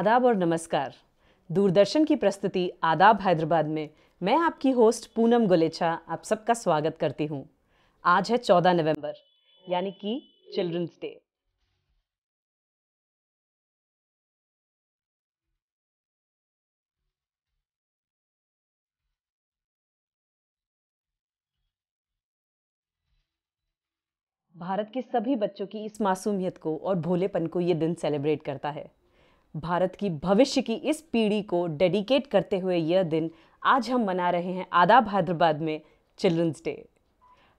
आदाब और नमस्कार दूरदर्शन की प्रस्तुति आदाब हैदराबाद में मैं आपकी होस्ट पूनम गुलेचा आप सबका स्वागत करती हूँ आज है 14 नवंबर यानी कि चिल्ड्रंस डे भारत के सभी बच्चों की इस मासूमियत को और भोलेपन को ये दिन सेलिब्रेट करता है भारत की भविष्य की इस पीढ़ी को डेडिकेट करते हुए यह दिन आज हम मना रहे हैं आदाब हैदराबाद में चिल्ड्रंस डे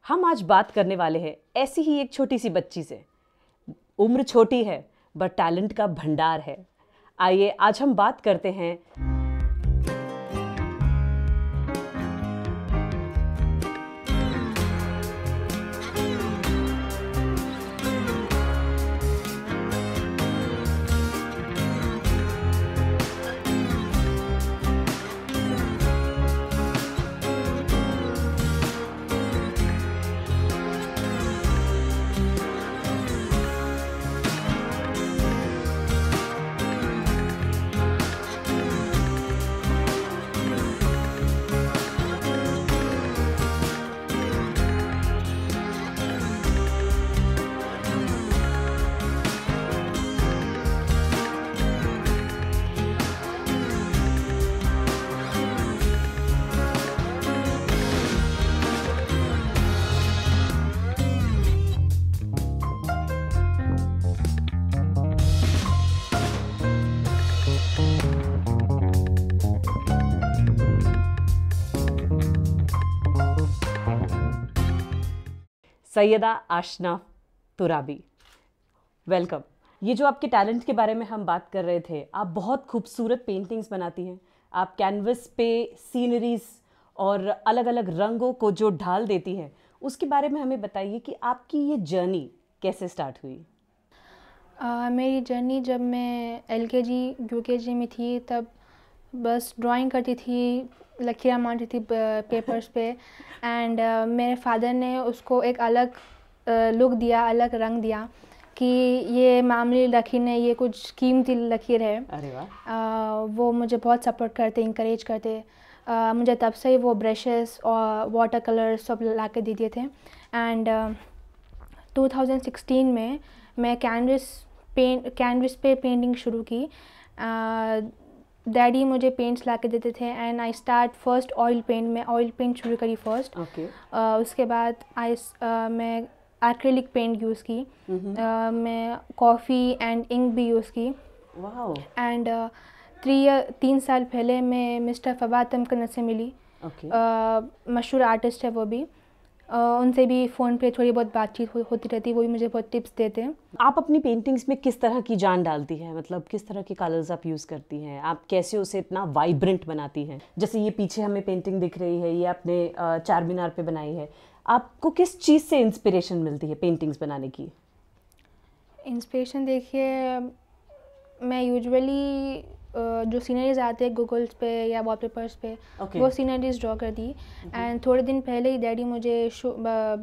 हम आज बात करने वाले हैं ऐसी ही एक छोटी सी बच्ची से उम्र छोटी है बट टैलेंट का भंडार है आइए आज हम बात करते हैं सैयदा आशना तुराबी वेलकम ये जो आपके टैलेंट के बारे में हम बात कर रहे थे आप बहुत खूबसूरत पेंटिंग्स बनाती हैं आप कैनवस पे सीनरीज और अलग अलग रंगों को जो ढाल देती हैं उसके बारे में हमें बताइए कि आपकी ये जर्नी कैसे स्टार्ट हुई आ, मेरी जर्नी जब मैं एल के जी यू के जी में थी तब बस ड्राइंग करती थी लकीरें मानती थी पेपर्स पे एंड uh, मेरे फादर ने उसको एक अलग लुक uh, दिया अलग रंग दिया कि ये मामूली लकीर ने ये कुछ कीमती लकीर है अरे वाह uh, वो मुझे बहुत सपोर्ट करते इंकरेज करते Uh, मुझे तब से ही वो ब्रशेस और वाटर कलर सब ला के दे दिए थे एंड uh, 2016 में मैं कैनवस पेंट कैनवस पे पेंटिंग शुरू की uh, डैडी मुझे पेंट्स ला के देते थे and I start first oil paint में ऑयल पेंट शुरू करी फर्स्ट okay. uh, उसके बाद आई uh, मैं एक्रेलिक पेंट यूज़ की mm-hmm. uh, मैं कॉफ़ी एंड इंक भी यूज़ की एंड थ्री तीन साल पहले मैं मिस्टर फवाद तमकनत से मिली okay. मशहूर आर्टिस्ट है वो भी उनसे भी फ़ोन पे थोड़ी बहुत बातचीत हो, होती रहती है वो भी मुझे बहुत टिप्स देते हैं आप अपनी पेंटिंग्स में किस तरह की जान डालती हैं मतलब किस तरह के कलर्स आप यूज़ करती हैं आप कैसे उसे इतना वाइब्रेंट बनाती हैं जैसे ये पीछे हमें पेंटिंग दिख रही है ये आपने चार मीनार पर बनाई है आपको किस चीज़ से इंस्पिरेशन मिलती है पेंटिंग्स बनाने की इंस्पिरेशन देखिए मैं यूजुअली जो सीनरीज आते हैं गूगल्स पे या वॉल पेपर्स पे okay. वो सीनरीज ड्रॉ कर दी एंड okay. थोड़े दिन पहले ही डैडी मुझे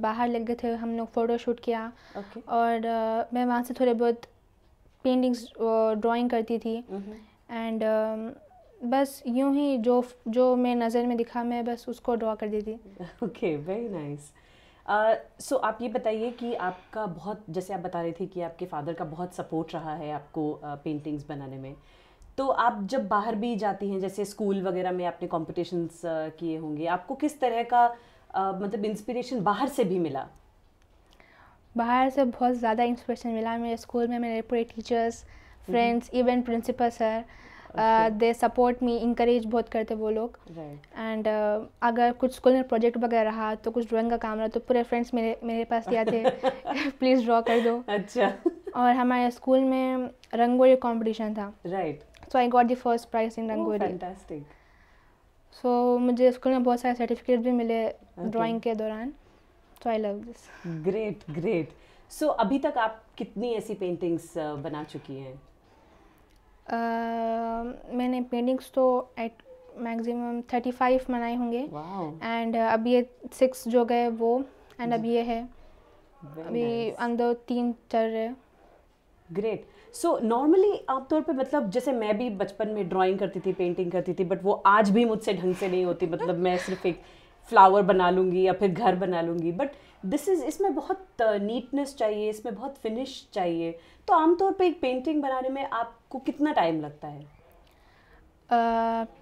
बाहर लग गए थे हम लोग फ़ोटो शूट किया okay. और uh, मैं वहाँ से थोड़े बहुत पेंटिंग्स ड्राइंग करती थी एंड mm-hmm. बस यूं ही जो जो मैं नज़र में दिखा मैं बस उसको ड्रॉ कर देती ओके वेरी नाइस सो आप ये बताइए कि आपका बहुत जैसे आप बता रहे थे कि आपके फादर का बहुत सपोर्ट रहा है आपको पेंटिंग्स uh, बनाने में तो आप जब बाहर भी जाती हैं जैसे स्कूल वगैरह में आपने कॉम्पिटिशन्स किए होंगे आपको किस तरह का आ, मतलब इंस्पिरेशन बाहर से भी मिला बाहर से बहुत ज़्यादा इंस्पिरेशन मिला मेरे स्कूल में मेरे पूरे teachers friends even principal sir they support me encourage बहुत करते वो लोग एंड right. uh, अगर कुछ स्कूल में प्रोजेक्ट वगैरह रहा तो कुछ ड्राइंग का काम रहा तो पूरे फ्रेंड्स मेरे मेरे पास लिया थे प्लीज़ ड्रॉ कर दो अच्छा और हमारे स्कूल में रंगोली कंपटीशन था right right. So I got the first prize in rangoli so मुझे स्कूल में बहुत सारे सर्टिफिकेट भी मिले ड्राइंग के दौरान so I love this great great so अभी तक आप कितनी ऐसी पेंटिंग्स uh, बना चुकी हैं uh, मैंने पेंटिंग्स तो एट मैक्सिमम थर्टी फाइव बनाए होंगे एंड wow. Uh, अब ये सिक्स जो गए वो एंड अब ये है अभी अंदर तीन चल रहे हैं ग्रेट सो नॉर्मली आमतौर पर मतलब जैसे मैं भी बचपन में ड्राइंग करती थी पेंटिंग करती थी बट वो आज भी मुझसे ढंग से नहीं होती मतलब मैं सिर्फ एक फ्लावर बना लूँगी या फिर घर बना लूँगी बट दिस इज़ इसमें बहुत नीटनेस uh, चाहिए इसमें बहुत फिनिश चाहिए तो आमतौर पर एक पेंटिंग बनाने में आपको कितना टाइम लगता है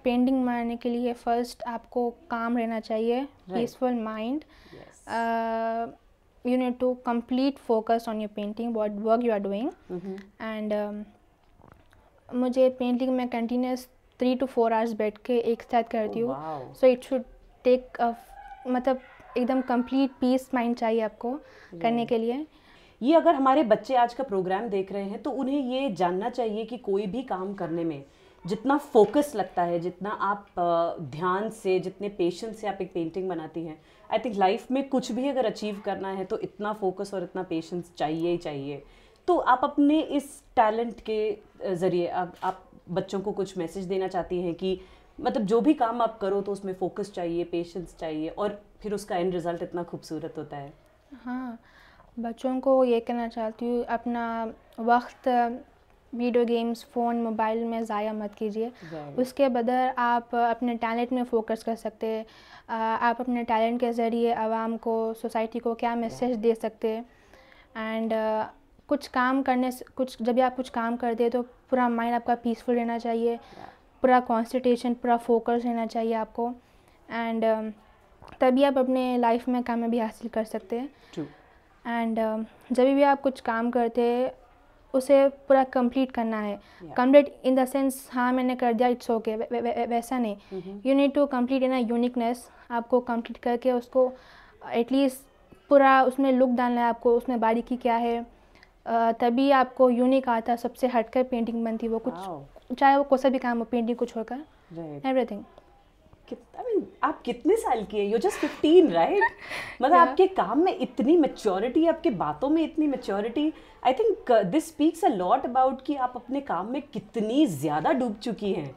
पेंटिंग uh, बनाने के लिए फर्स्ट आपको काम रहना चाहिए peaceful mind you need to complete focus on your painting what work you are doing mm-hmm. and um, मुझे पेंटिंग में continuous three two four hours बैठ के एक साथ oh, करती हूँ it should take a मतलब एकदम कंप्लीट पीस माइंड चाहिए आपको yeah. करने के लिए ये अगर हमारे बच्चे आज का प्रोग्राम देख रहे हैं तो उन्हें ये जानना चाहिए कि कोई भी काम करने में जितना फोकस लगता है जितना आप ध्यान से जितने पेशेंस से आप एक पेंटिंग बनाती हैं आई थिंक लाइफ में कुछ भी अगर अचीव करना है तो इतना फोकस और इतना पेशेंस चाहिए ही चाहिए तो आप अपने इस टैलेंट के ज़रिए आप, आप बच्चों को कुछ मैसेज देना चाहती हैं कि मतलब जो भी काम आप करो तो उसमें फोकस चाहिए पेशेंस चाहिए और फिर उसका एंड रिज़ल्ट इतना खूबसूरत होता है हाँ बच्चों को ये कहना चाहती हूँ अपना वक्त वीडियो गेम्स फ़ोन मोबाइल में ज़ाया मत कीजिए उसके बदर आप अपने टैलेंट में फ़ोकस कर सकते आप अपने टैलेंट के ज़रिए आवाम को सोसाइटी को क्या मैसेज दे सकते एंड एंड कुछ काम करने कुछ जब भी आप कुछ काम करते दे तो पूरा माइंड आपका पीसफुल रहना चाहिए पूरा कॉन्सेंट्रेशन पूरा फोकस रहना चाहिए आपको एंड तभी आप अपने लाइफ में कामयाबी हासिल कर सकते हैं एंड जब भी आप कुछ काम करते उसे पूरा कंप्लीट करना है कंप्लीट इन द सेंस हाँ मैंने कर दिया इट्स ओके वैसा नहीं you need to complete in a uniqueness आपको कंप्लीट करके उसको एटलीस्ट पूरा उसमें लुक डालना है आपको उसमें बारीकी क्या है तभी आपको यूनिक आता सबसे हटकर पेंटिंग बनती वो कुछ चाहे वो कोसा भी काम हो पेंटिंग कुछ होकर एवरीथिंग आई मीन आप कितने साल की हैं यू जस्ट फिफ्टीन राइट मतलब yeah. आपके काम में इतनी मेच्योरिटी आपके बातों में इतनी maturity I think this speaks a lot about कि आप अपने काम में कितनी ज़्यादा डूब चुकी हैं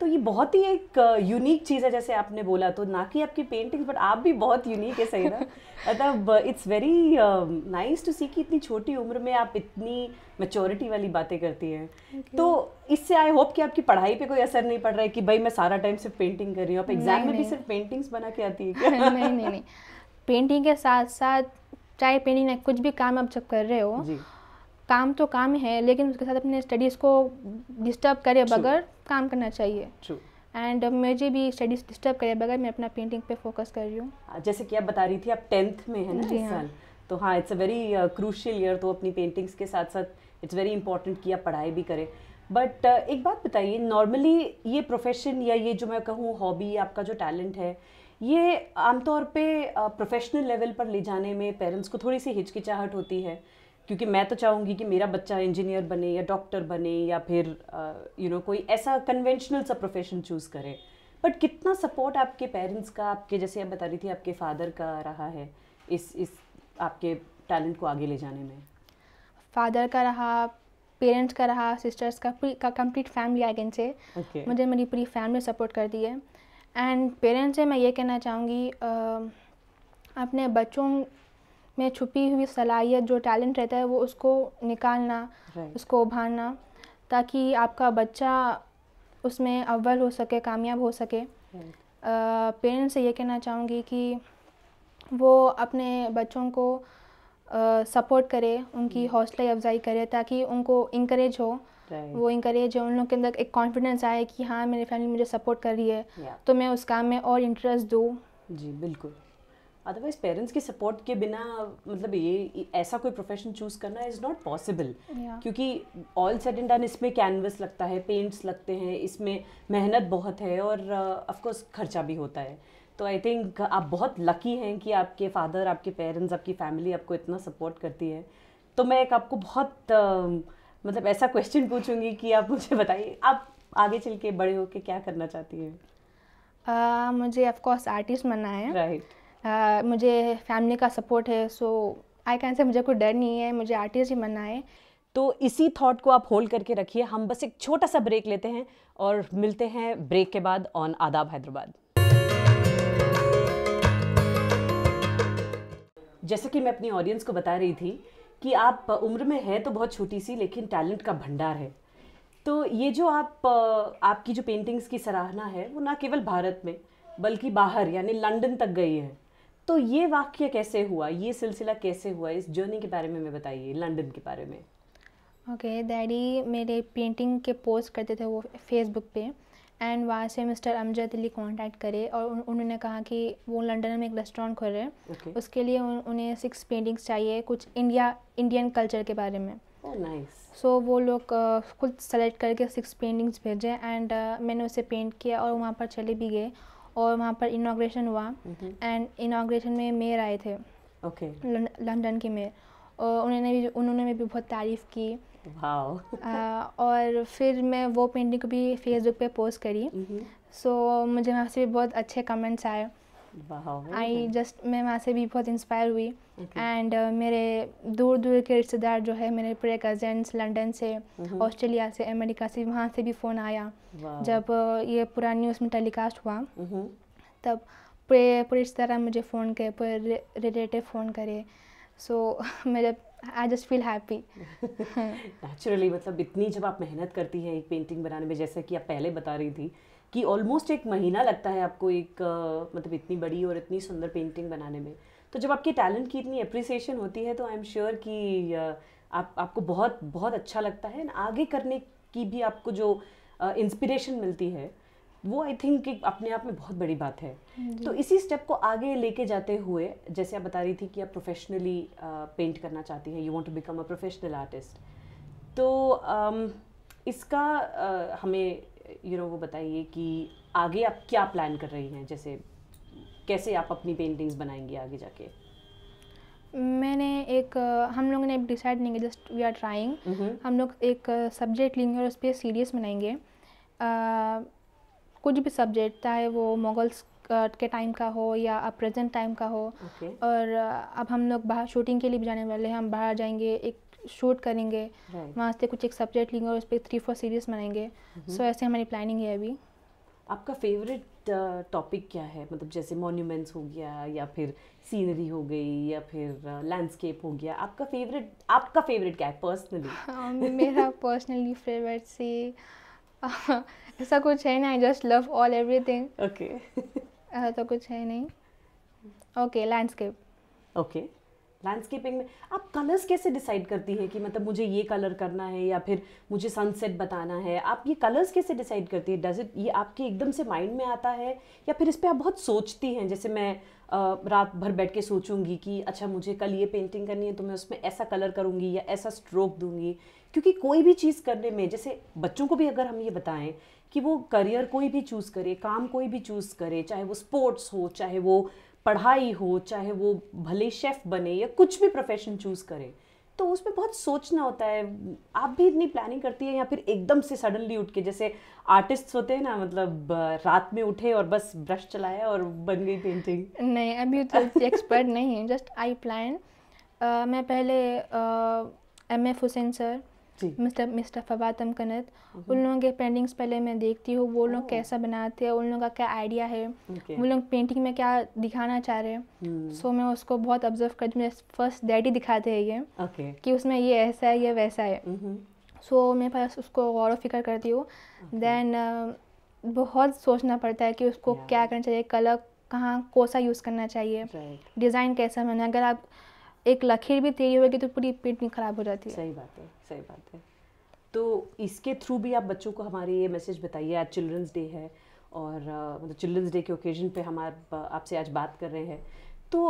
तो ये बहुत ही एक यूनिक uh, चीज़ है जैसे आपने बोला तो ना कि आपकी पेंटिंग बट आप भी बहुत यूनिक है सही ना मतलब it's very nice to see कि इतनी छोटी उम्र में आप इतनी मेचोरिटी वाली बातें करती हैं okay. तो इससे आई होप कि आपकी पढ़ाई पे कोई असर नहीं पड़ रहा है कि भाई मैं सारा टाइम सिर्फ पेंटिंग कर रही हूँ आप एग्जाम में भी सिर्फ पेंटिंग्स बना के आती है क्या नहीं नहीं नहीं पेंटिंग के साथ साथ चाहे पेंटिंग कुछ भी काम आप जब कर रहे हो काम तो काम है लेकिन उसके साथ अपने स्टडीज़ को डिस्टर्ब करे बगैर काम करना चाहिए एंड मुझे भी स्टडीज डिस्टर्ब करे बगैर मैं अपना पेंटिंग पे फोकस कर रही हूँ जैसे कि आप बता रही थी आप टेंथ में है ना इस हाँ। साल तो हाँ it's a very crucial year तो अपनी पेंटिंग्स के साथ साथ इट्स वेरी इंपॉर्टेंट कि आप पढ़ाई भी करें बट uh, एक बात बताइए नॉर्मली ये प्रोफेशन या ये जो मैं कहूँ हॉबी आपका जो टैलेंट है ये आमतौर पे प्रोफेशनल uh, लेवल पर ले जाने में पेरेंट्स को थोड़ी सी हिचकिचाहट होती है क्योंकि मैं तो चाहूँगी कि मेरा बच्चा इंजीनियर बने या डॉक्टर बने या फिर यू नो कोई ऐसा कन्वेंशनल सा प्रोफेशन चूज़ करे बट कितना सपोर्ट आपके पेरेंट्स का आपके जैसे आप बता रही थी आपके फादर का रहा है इस इस आपके टैलेंट को आगे ले जाने में फादर का रहा पेरेंट्स का रहा सिस्टर्स का पूरी का complete family I can say मुझे मेरी पूरी फैमिली सपोर्ट कर दी है एंड पेरेंट्स से मैं ये कहना चाहूँगी अपने बच्चों में छुपी हुई सलाहियत जो टैलेंट रहता है वो उसको निकालना right. उसको उभारना ताकि आपका बच्चा उसमें अव्वल हो सके कामयाब हो सके right. पेरेंट्स से ये कहना चाहूँगी कि वो अपने बच्चों को सपोर्ट करे उनकी hmm. हौसला अफजाई करे ताकि उनको इंकरेज हो Right. वो इंकरेज हो उन लोगों के अंदर एक कॉन्फिडेंस आए कि हाँ मेरी फैमिली मुझे सपोर्ट कर रही है yeah. तो मैं उस काम में और इंटरेस्ट दूँ जी बिल्कुल अदरवाइज पेरेंट्स के सपोर्ट के बिना मतलब ये ऐसा कोई प्रोफेशन चूज करना इज़ नॉट पॉसिबल क्योंकि ऑल सेट एंड डन इसमें कैनवस लगता है पेंट्स लगते हैं इसमें मेहनत बहुत है और ऑफकोर्स uh, खर्चा भी होता है तो आई थिंक आप बहुत लकी हैं कि आपके फादर आपके पेरेंट्स आपकी फैमिली आपको इतना सपोर्ट करती है तो मैं एक आपको बहुत uh, मतलब ऐसा क्वेश्चन पूछूंगी कि आप मुझे बताइए आप आगे चल के बड़े होके क्या करना चाहती हैं uh, मुझे ऑफकोर्स आर्टिस्ट बनना है राइट right. मुझे फैमिली का सपोर्ट है सो आई कैन से मुझे कोई डर नहीं है मुझे आर्टिस्ट ही बनना है तो इसी थॉट को आप होल्ड करके रखिए हम बस एक छोटा सा ब्रेक लेते हैं और मिलते हैं ब्रेक के बाद ऑन आदाब हैदराबाद जैसे कि मैं अपनी ऑडियंस को बता रही थी कि आप उम्र में है तो बहुत छोटी सी लेकिन टैलेंट का भंडार है तो ये जो आप आपकी जो पेंटिंग्स की सराहना है वो ना केवल भारत में बल्कि बाहर यानी लंदन तक गई है तो ये वाक्य कैसे हुआ ये सिलसिला कैसे हुआ इस जर्नी के बारे में मैं बताइए लंदन के बारे में ओके okay, डैडी मेरे पेंटिंग के पोस्ट करते थे वो फेसबुक पे एंड वहाँ से मिस्टर अमजद अली कॉन्टैक्ट करे और उन, उन्होंने कहा कि वो लंदन में एक रेस्टोरेंट खोल रहे हैं okay. उसके लिए उन, उन्हें सिक्स पेंटिंग्स चाहिए कुछ इंडिया इंडियन कल्चर के बारे में सो oh, nice. so, वो लोग खुद सेलेक्ट करके सिक्स पेंटिंग्स भेजे एंड मैंने उसे पेंट किया और वहाँ पर चले भी गए और वहाँ पर इनाग्रेशन हुआ एंड इनाग्रेशन में मेयर आए थे ओके लंदन के मेयर और उन्होंने भी उन्होंने भी बहुत तारीफ़ की और फिर मैं वो पेंटिंग को भी फेसबुक पे पोस्ट करी सो mm-hmm. मुझे वहाँ से भी बहुत अच्छे कमेंट्स आए आई जस्ट मैं वहाँ से भी बहुत इंस्पायर हुई एंड okay. uh, मेरे दूर दूर के रिश्तेदार जो है मेरे पूरे कजन्स लंदन से ऑस्ट्रेलिया mm-hmm. से अमेरिका से वहाँ से भी फ़ोन आया जब uh, ये पूरा न्यूज़ में टेलीकास्ट हुआ mm-hmm. तब पूरे पूरे रिश्तेदार मुझे फ़ोन करे पूरे रिलेटिव फ़ोन करे सो मैं जब I just feel happy naturally मतलब इतनी जब आप मेहनत करती है एक पेंटिंग बनाने में जैसे कि आप पहले बता रही थी कि ऑलमोस्ट एक महीना लगता है आपको एक मतलब इतनी बड़ी और इतनी सुंदर पेंटिंग बनाने में तो जब आपके टैलेंट की इतनी अप्रिसिएशन होती है तो आई एम श्योर कि आप आपको बहुत बहुत अच्छा लगता है एंड आगे करने की भी आपको जो इंस्पिरेशन मिलती है वो आई थिंक एक अपने आप में बहुत बड़ी बात है तो इसी स्टेप को आगे लेके जाते हुए जैसे आप बता रही थी कि आप प्रोफेशनली पेंट करना चाहती हैं you want to become a professional artist तो um, इसका uh, हमें यू नो वो बताइए कि आगे आप क्या प्लान कर रही हैं जैसे कैसे आप अपनी पेंटिंग्स बनाएंगी आगे जाके मैंने एक हम लोगों ने डिसाइड नहीं किया जस्ट वी आर ट्राइंग हम लोग एक सब्जेक्ट लेंगे और उस पर सीरियस बनाएंगे कुछ भी सब्जेक्ट चाहे वो मोगल्स के टाइम का हो या अब प्रेजेंट टाइम का हो okay. और अब हम लोग बाहर शूटिंग के लिए भी जाने वाले हैं हम बाहर जाएंगे एक शूट करेंगे right. वहाँ से कुछ एक सब्जेक्ट लेंगे और उस पर थ्री फोर सीरीज बनाएंगे सो mm-hmm. so, ऐसे हमारी प्लानिंग है अभी आपका फेवरेट टॉपिक uh, क्या है मतलब जैसे मोन्यूमेंट्स हो गया या फिर सीनरी हो गई या फिर लैंडस्केप uh, हो गया आपका फेवरेट आपका फेवरेट क्या है पर्सनली हाँ, मेरा पर्सनली फेवरेट से ऐसा कुछ है ना I just love all everything okay ऐसा तो कुछ है नहीं ओके लैंडस्केप ओके लैंडस्केपिंग में आप कलर्स कैसे डिसाइड करती है कि मतलब मुझे ये कलर करना है या फिर मुझे सनसेट बताना है आप ये कलर्स कैसे डिसाइड करती है डज इट ये आपके एकदम से माइंड में आता है या फिर इस पर आप बहुत सोचती हैं जैसे मैं रात भर बैठ के सोचूंगी कि अच्छा मुझे कल ये पेंटिंग करनी है तो मैं उसमें ऐसा कलर करूँगी या ऐसा स्ट्रोक दूंगी क्योंकि कोई भी चीज़ करने में जैसे बच्चों को भी अगर हम ये बताएं कि वो करियर कोई भी चूज़ करे काम कोई भी चूज़ करे चाहे वो स्पोर्ट्स हो चाहे वो पढ़ाई हो चाहे वो भले शेफ़ बने या कुछ भी प्रोफेशन चूज़ करे तो उसमें बहुत सोचना होता है आप भी इतनी प्लानिंग करती है या फिर एकदम से सडनली उठ के जैसे आर्टिस्ट होते हैं ना मतलब रात में उठे और बस ब्रश चलाया और बन गई पेंटिंग नहीं अभी तो एक्सपर्ट नहीं है जस्ट आई प्लान मैं पहले M F Hussain sir mister mister फवातम कनत हम्म। उन लोगों के पेंटिंग्स पहले मैं देखती हूँ वो लोग कैसा बनाते हैं उन लोगों का क्या आइडिया है वो लोग पेंटिंग में क्या दिखाना चाह रहे हैं हम्म। सो मैं उसको बहुत ऑब्जर्व कर फर्स्ट डैडी दिखाते हैं ये कि उसमें ये ऐसा है ये वैसा है हम्म। सो मैं फर्स्ट उसको गौर फिक्र करती हूँ देन बहुत सोचना पड़ता है कि उसको क्या करना चाहिए कलर कहाँ कौन सा यूज़ करना चाहिए डिज़ाइन कैसा बना अगर आप एक लकीर भी तेरी होगी तो पूरी पेट में खराब हो जाती है सही बात है सही बात है तो इसके थ्रू भी आप बच्चों को हमारे ये मैसेज बताइए आज चिल्ड्रंस डे है और मतलब चिल्ड्रंस डे के ओकेजन पे हम आपसे आज बात कर रहे हैं तो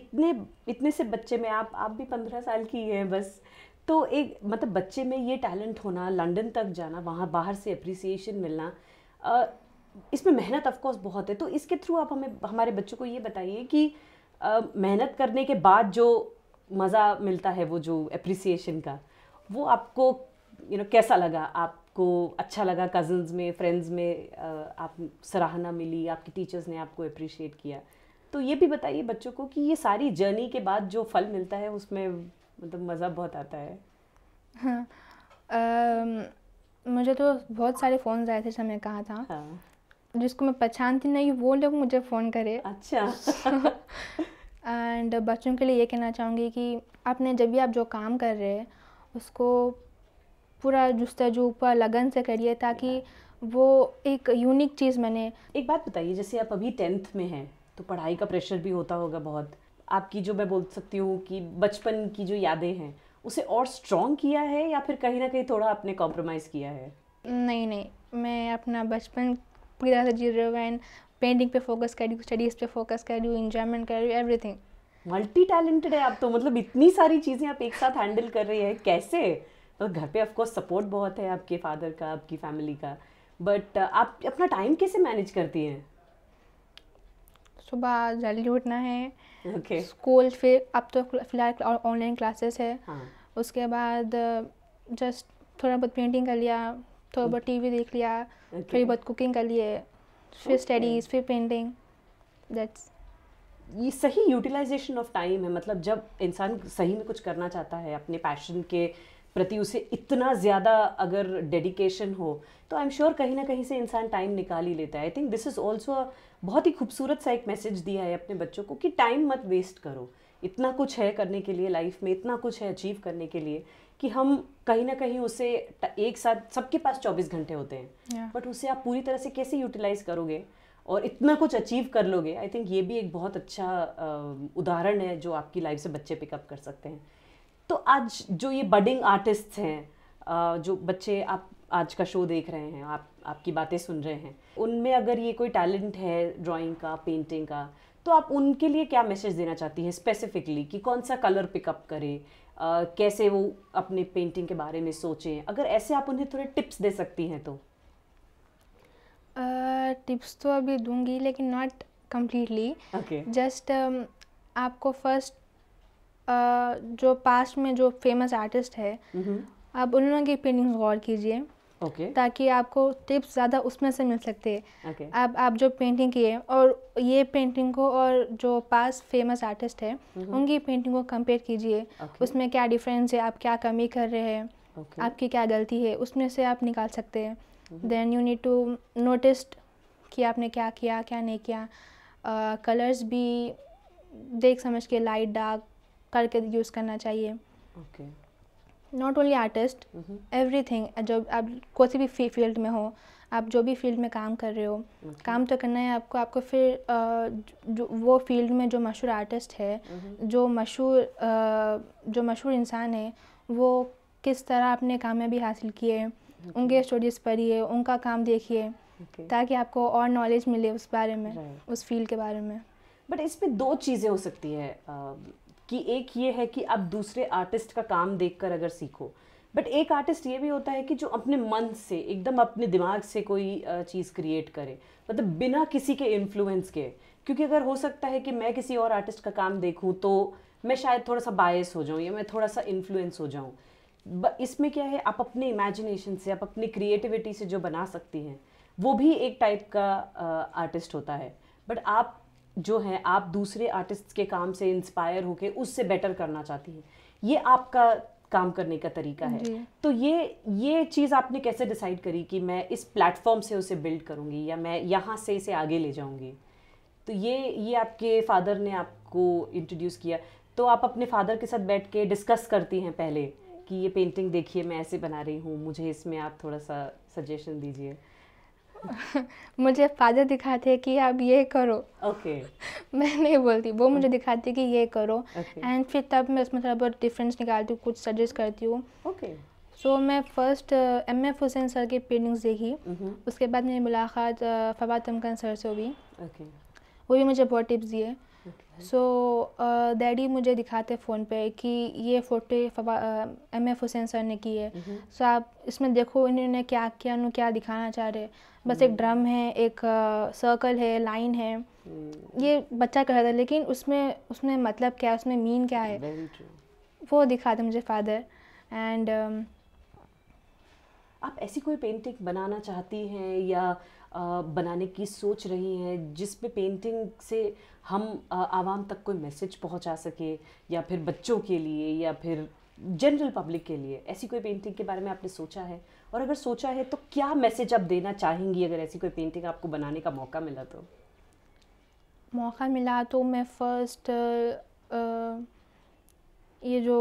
इतने इतने से बच्चे में आप आप भी पंद्रह साल की हैं बस तो एक मतलब बच्चे में ये टैलेंट होना लंदन तक जाना वहाँ बाहर से अप्रिसिएशन मिलना आ, इसमें मेहनत ऑफकोर्स बहुत है तो इसके थ्रू आप हमें हमारे बच्चों को ये बताइए कि मेहनत करने के बाद जो मज़ा मिलता है वो जो अप्रिसिएशन का वो आपको यू नो कैसा लगा आपको अच्छा लगा कजन्स में फ्रेंड्स में आप सराहना मिली आपके टीचर्स ने आपको अप्रिशिएट किया तो ये भी बताइए बच्चों को कि ये सारी जर्नी के बाद जो फल मिलता है उसमें मतलब मज़ा बहुत आता है हाँ मुझे तो बहुत सारे फ़ोन आए थे जैसे मैं कहा था हाँ। जिसको मैं पहचानती नहीं वो लोग मुझे फ़ोन करे अच्छा एंड बच्चों के लिए ये कहना चाहूँगी कि आपने जब भी आप जो काम कर रहे हैं उसको पूरा जस्तजू पर लगन से करिए ताकि वो एक यूनिक चीज़ मैंने एक बात बताइए जैसे आप अभी टेंथ में हैं तो पढ़ाई का प्रेशर भी होता होगा बहुत आपकी जो मैं बोल सकती हूँ कि बचपन की जो यादें हैं उसे और स्ट्रॉन्ग किया है या फिर कहीं ना कहीं थोड़ा आपने कॉम्प्रोमाइज़ किया है नहीं नहीं मैं अपना बचपन पूरी तरह से जी रही हूँ एंड पेंटिंग पे फोकस कर रही हूँ स्टडीज़ पे फोकस कर रही हूँ इन्जॉयमेंट कर रही हूँ एवरीथिंग मल्टी टैलेंटेड है आप तो मतलब इतनी सारी चीज़ें आप एक साथ हैंडल कर रही है कैसे तो घर पे ऑफकोर्स सपोर्ट बहुत है आपके फादर का आपकी फैमिली का बट uh, आप अपना टाइम कैसे मैनेज करती हैं सुबह जल्दी उठना है okay. स्कूल फिर अब तो फिलहाल ऑनलाइन क्लासेस है हाँ. उसके बाद जस्ट uh, थोड़ा बहुत पेंटिंग कर लिया थोड़ा बहुत टीवी hmm. देख लिया okay. थोड़ी बहुत कुकिंग कर लिए फिर स्टडीज फिर पेंटिंग दैट्स ये सही यूटिलाइजेशन ऑफ टाइम है मतलब जब इंसान सही में कुछ करना चाहता है अपने पैशन के प्रति उसे इतना ज़्यादा अगर डेडिकेशन हो तो आई एम श्योर कहीं ना कहीं से इंसान टाइम निकाल ही लेता है I think this is also बहुत ही खूबसूरत सा एक मैसेज दिया है अपने बच्चों को कि टाइम मत वेस्ट करो इतना कुछ है करने के लिए लाइफ में इतना कुछ है अचीव करने के लिए कि हम कहीं ना कहीं उसे एक साथ सबके पास 24 घंटे होते हैं बट उसे आप पूरी तरह से कैसे यूटिलाइज करोगे और इतना कुछ अचीव कर लोगे आई थिंक ये भी एक बहुत अच्छा उदाहरण है जो आपकी लाइफ से बच्चे पिकअप कर सकते हैं तो आज जो ये बडिंग आर्टिस्ट हैं जो बच्चे आप आज का शो देख रहे हैं आप आपकी बातें सुन रहे हैं उनमें अगर ये कोई टैलेंट है ड्राइंग का पेंटिंग का तो आप उनके लिए क्या मैसेज देना चाहती हैं स्पेसिफिकली कि कौन सा कलर पिकअप करे कैसे वो अपने पेंटिंग के बारे में सोचें अगर ऐसे आप उन्हें थोड़े टिप्स दे सकती हैं तो टिप्स uh, तो अभी दूंगी लेकिन नॉट कम्प्लीटली जस्ट आपको फर्स्ट uh, जो पास्ट में जो फेमस आर्टिस्ट है mm -hmm. आप उन लोगों की पेंटिंग्स गौर कीजिए okay. ताकि आपको टिप्स ज़्यादा उसमें से मिल सकते हैं okay. आप आप जो पेंटिंग किए और ये पेंटिंग को और जो पास फेमस आर्टिस्ट है उनकी पेंटिंग को कंपेयर कीजिए okay. उसमें क्या डिफरेंस है आप क्या कमी कर रहे हैं okay. आपकी क्या गलती है उसमें से आप निकाल सकते हैं then you need to notice कि आपने क्या किया क्या नहीं किया कलर्स uh, भी देख समझ के लाइट डार्क करके यूज़ करना चाहिए okay okay. Not only artist everything जो आप कोई भी फील्ड में हो आप जो भी फील्ड में काम कर रहे हो okay. काम तो करना है आपको आपको फिर आ, जो वो फील्ड में जो मशहूर आर्टिस्ट है mm-hmm. जो मशहूर जो मशहूर इंसान है वो किस तरह अपने कामयाबी हासिल किए okay. उनके स्टोरीज पढ़िए उनका काम देखिए okay. ताकि आपको और नॉलेज मिले उस बारे में right. उस फील्ड के बारे में बट इसमें दो चीज़ें हो सकती हैं कि एक ये है कि आप दूसरे आर्टिस्ट का काम देखकर अगर सीखो बट एक आर्टिस्ट ये भी होता है कि जो अपने मन से एकदम अपने दिमाग से कोई चीज़ क्रिएट करे मतलब बिना किसी के इन्फ्लुएंस के क्योंकि अगर हो सकता है कि मैं किसी और आर्टिस्ट का काम देखूं तो मैं शायद थोड़ा सा बायस हो जाऊं या मैं थोड़ा सा इन्फ्लुएंस हो जाऊं इसमें क्या है आप अपने इमेजिनेशन से आप अपनी क्रिएटिविटी से जो बना सकती हैं वो भी एक टाइप का आर्टिस्ट होता है बट आप जो है आप दूसरे आर्टिस्ट के काम से इंस्पायर होके उससे बेटर करना चाहती हैं ये आपका काम करने का तरीका है तो ये ये चीज़ आपने कैसे डिसाइड करी कि मैं इस प्लेटफॉर्म से उसे बिल्ड करूँगी या मैं यहाँ से इसे आगे ले जाऊँगी तो ये ये आपके फादर ने आपको इंट्रोड्यूस किया तो आप अपने फादर के साथ बैठ के डिस्कस करती हैं पहले कि ये पेंटिंग देखिए मैं ऐसे बना रही हूँ मुझे इसमें आप थोड़ा सा सजेशन दीजिए मुझे फादर दिखाते कि आप ये करो ओके okay. मैं नहीं बोलती वो मुझे दिखाती है कि ये करो एंड okay. फिर तब मैं उसमें थोड़ा बहुत डिफरेंस निकालती हूँ कुछ सजेस्ट करती हूँ ओके सो मैं first M F Hussain sir की पेंटिंग्स देखी mm-hmm। उसके बाद मेरी मुलाकात फवाद तमकन सर से हुई वो भी मुझे बहुत टिप्स दिए सो डैडी uh, मुझे दिखाते फ़ोन पे कि ये photo M F Hussain sir ने की है सो so, आप इसमें देखो इन्होंने क्या किया उन्होंने क्या दिखाना चाह रहे बस एक ड्रम mm. है एक सर्कल uh, है लाइन है mm. ये बच्चा कह रहा था लेकिन उसमें उसमें मतलब क्या है उसमें मीन क्या है वो दिखाते मुझे फादर एंड um, आप ऐसी कोई पेंटिंग बनाना चाहती हैं या uh, बनाने की सोच रही हैं जिसपे पेंटिंग से हम आवाम तक कोई मैसेज पहुंचा सके या फिर बच्चों के लिए या फिर जनरल पब्लिक के लिए ऐसी कोई पेंटिंग के बारे में आपने सोचा है और अगर सोचा है तो क्या मैसेज आप देना चाहेंगी अगर ऐसी कोई पेंटिंग आपको बनाने का मौका मिला तो मौका मिला तो मैं फ़र्स्ट ये जो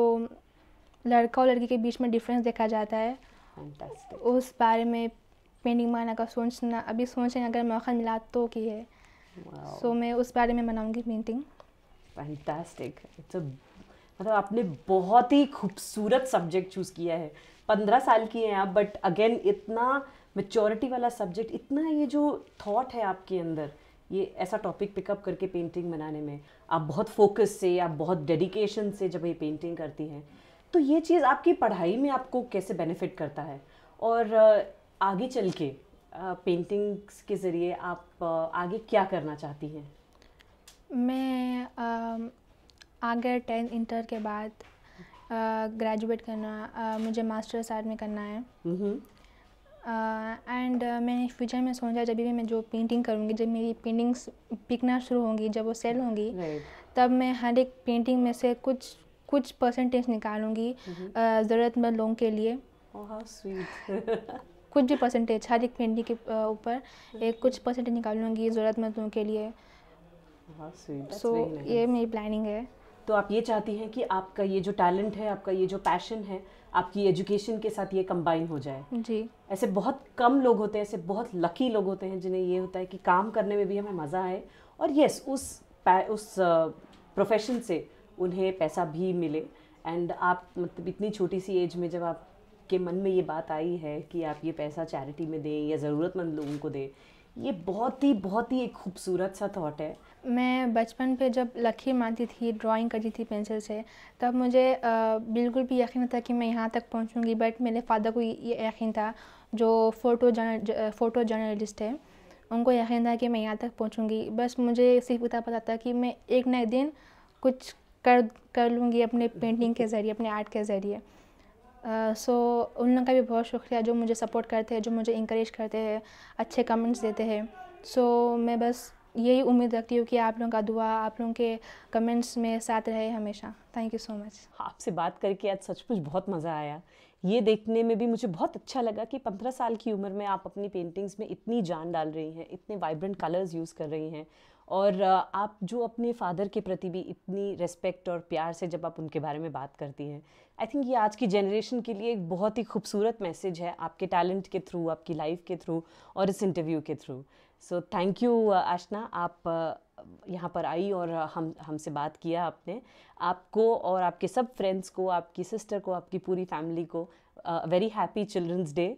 लड़का और लड़की के बीच में डिफरेंस देखा जाता है Fantastic. उस बारे में पेंटिंग बनाने का सोचना अभी सोचें अगर मौका मिला तो की है wow. so, मैं उस बारे में बनाऊंगी पेंटिंग फैंटास्टिक इट्स मतलब आपने बहुत ही खूबसूरत सब्जेक्ट चूज़ किया है पंद्रह साल की हैं आप बट अगेन इतना मेच्योरिटी वाला सब्जेक्ट इतना ये जो थॉट है आपके अंदर ये ऐसा टॉपिक पिकअप करके पेंटिंग बनाने में आप बहुत फोकस से आप बहुत डेडिकेशन से जब ये पेंटिंग करती हैं तो ये चीज़ आपकी पढ़ाई में आपको कैसे बेनिफिट करता है और आगे चल के पेंटिंग्स के ज़रिए आप आगे क्या करना चाहती हैं मैं आगे टेंथ इंटर के बाद ग्रेजुएट करना मुझे मास्टर्स आर्ट में करना है एंड हम्म। मैंने फ्यूचर में सोचा जब भी मैं जो पेंटिंग करूँगी जब मेरी पेंटिंग्स बिकना शुरू होंगी जब वो सेल होंगी तब मैं हर एक पेंटिंग में से कुछ कुछ परसेंटेज निकालूंगी हम्म। ज़रूरतमंद लोगों के लिए oh, कुछ भी परसेंटेज हर एक मेहंदी के ऊपर एक कुछ परसेंटेज लूँगी ज़रूरतमंदों के लिए सो हाँ, ये मेरी प्लानिंग है तो आप ये चाहती हैं कि आपका ये जो टैलेंट है आपका ये जो पैशन है आपकी एजुकेशन के साथ ये कंबाइन हो जाए जी ऐसे बहुत कम लोग होते हैं ऐसे बहुत लकी लोग होते हैं जिन्हें ये होता है कि काम करने में भी हमें मज़ा आए और यस उस उस प्रोफेशन से उन्हें पैसा भी मिले एंड आप मतलब इतनी छोटी सी एज में जब आप के मन में ये बात आई है कि आप ये पैसा चैरिटी में दें या ज़रूरतमंद लोगों को दें ये बहुत ही बहुत ही एक खूबसूरत सा थॉट है मैं बचपन पे जब लकीर मारती थी ड्राइंग करती थी पेंसिल से तब मुझे बिल्कुल भी यकीन था कि मैं यहाँ तक पहुँचूँगी बट मेरे फादर को ये यकीन था जो फ़ोटो जर्न फ़ोटो जर्नलिस्ट है उनको यकीन था कि मैं यहाँ तक पहुँचूँगी बस मुझे सिर्फ इतना पता था कि मैं एक न एक दिन कुछ कर कर लूँगी अपने पेंटिंग के ज़रिए अपने आर्ट के ज़रिए सो उन लोगों का भी बहुत शुक्रिया जो मुझे सपोर्ट करते हैं जो मुझे इंकरेज करते हैं अच्छे कमेंट्स देते हैं सो so, मैं बस यही उम्मीद रखती हूँ कि आप लोगों का दुआ आप लोगों के कमेंट्स में साथ रहे हमेशा थैंक यू सो मच आपसे बात करके आज सचमुच बहुत मज़ा आया ये देखने में भी मुझे बहुत अच्छा लगा कि पंद्रह साल की उम्र में आप अपनी पेंटिंग्स में इतनी जान डाल रही हैं इतने वाइब्रेंट कलर्स यूज़ कर रही हैं और आप जो अपने फादर के प्रति भी इतनी रिस्पेक्ट और प्यार से जब आप उनके बारे में बात करती हैं आई थिंक ये आज की जनरेशन के लिए एक बहुत ही खूबसूरत मैसेज है आपके टैलेंट के थ्रू आपकी लाइफ के थ्रू और इस इंटरव्यू के through so thank you Aashna आप यहाँ पर आई और हम हमसे बात किया आपने आपको और आपके सब फ्रेंड्स को आपकी सिस्टर को आपकी पूरी फैमिली को वेरी हैप्पी चिल्ड्रंस डे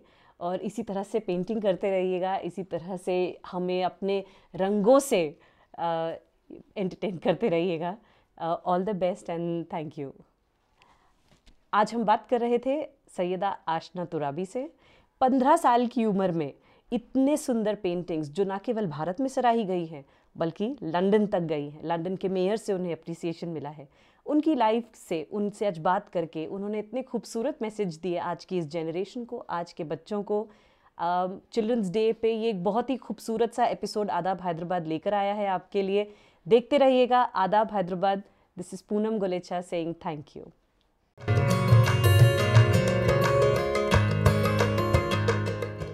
और इसी तरह से पेंटिंग करते रहिएगा इसी तरह से हमें अपने रंगों से एंटरटेन करते रहिएगा all the best and thank you आज हम बात कर रहे थे सैयदा आशना तुराबी से पंद्रह साल की उम्र में इतने सुंदर पेंटिंग्स जो ना केवल भारत में सराही गई हैं बल्कि लंदन तक गई हैं लंदन के मेयर से उन्हें अप्रिसिएशन मिला है उनकी लाइफ से उनसे आज बात करके उन्होंने इतने खूबसूरत मैसेज दिए आज की इस जनरेशन को आज के बच्चों को चिल्ड्रंस um, डे पे ये एक बहुत ही खूबसूरत सा एपिसोड आदाब हैदराबाद लेकर आया है आपके लिए देखते रहिएगा आदाब Hyderabad this is Poonam Gulecha saying thank you